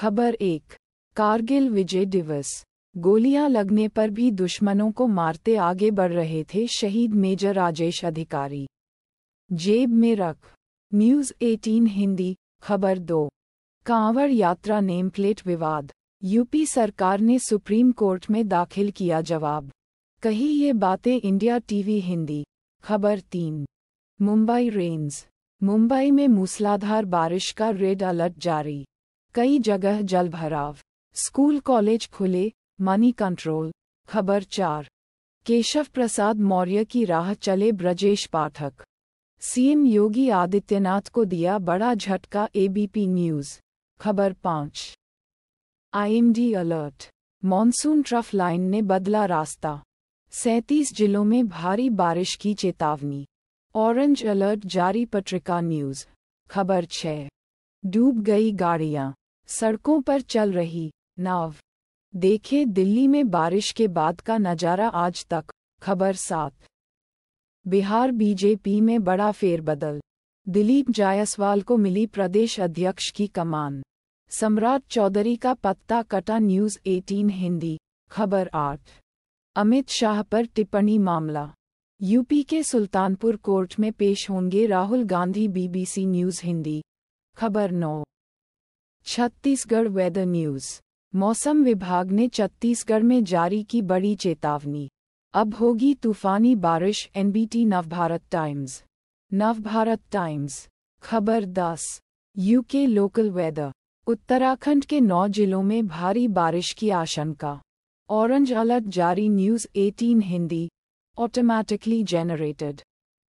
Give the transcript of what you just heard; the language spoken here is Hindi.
खबर एक कारगिल विजय दिवस गोलियां लगने पर भी दुश्मनों को मारते आगे बढ़ रहे थे शहीद मेजर राजेश अधिकारी जेब में रख न्यूज 18 हिंदी खबर दो कांवड़ यात्रा नेम प्लेट विवाद यूपी सरकार ने सुप्रीम कोर्ट में दाखिल किया जवाब कही ये बातें इंडिया टीवी हिंदी खबर तीन मुंबई रेंज मुंबई में मूसलाधार बारिश का रेड अलर्ट जारी कई जगह जल भराव स्कूल कॉलेज खुले मनी कंट्रोल खबर चार केशव प्रसाद मौर्य की राह चले ब्रजेश पाठक सीएम योगी आदित्यनाथ को दिया बड़ा झटका एबीपी न्यूज खबर पांच IMD alert monsoon trough line ने बदला रास्ता सैंतीस जिलों में भारी बारिश की चेतावनी ऑरेंज अलर्ट जारी पत्रिका न्यूज खबर छः डूब गई गाड़ियां सड़कों पर चल रही नाव देखे दिल्ली में बारिश के बाद का नज़ारा आज तक खबर सात बिहार बीजेपी में बड़ा फेरबदल दिलीप जायसवाल को मिली प्रदेश अध्यक्ष की कमान सम्राट चौधरी का पत्ता कटा न्यूज़ 18 हिंदी खबर आठ अमित शाह पर टिप्पणी मामला यूपी के सुल्तानपुर कोर्ट में पेश होंगे राहुल गांधी बीबीसी न्यूज़ हिंदी खबर नौ छत्तीसगढ़ वेदर न्यूज़ मौसम विभाग ने छत्तीसगढ़ में जारी की बड़ी चेतावनी अब होगी तूफानी बारिश NBT Navbharat times Navbharat times खबर दस यूके लोकल वेदर उत्तराखंड के नौ जिलों में भारी बारिश की आशंका ऑरेंज अलर्ट जारी न्यूज़ 18 हिंदी ऑटोमैटिकली जेनरेटेड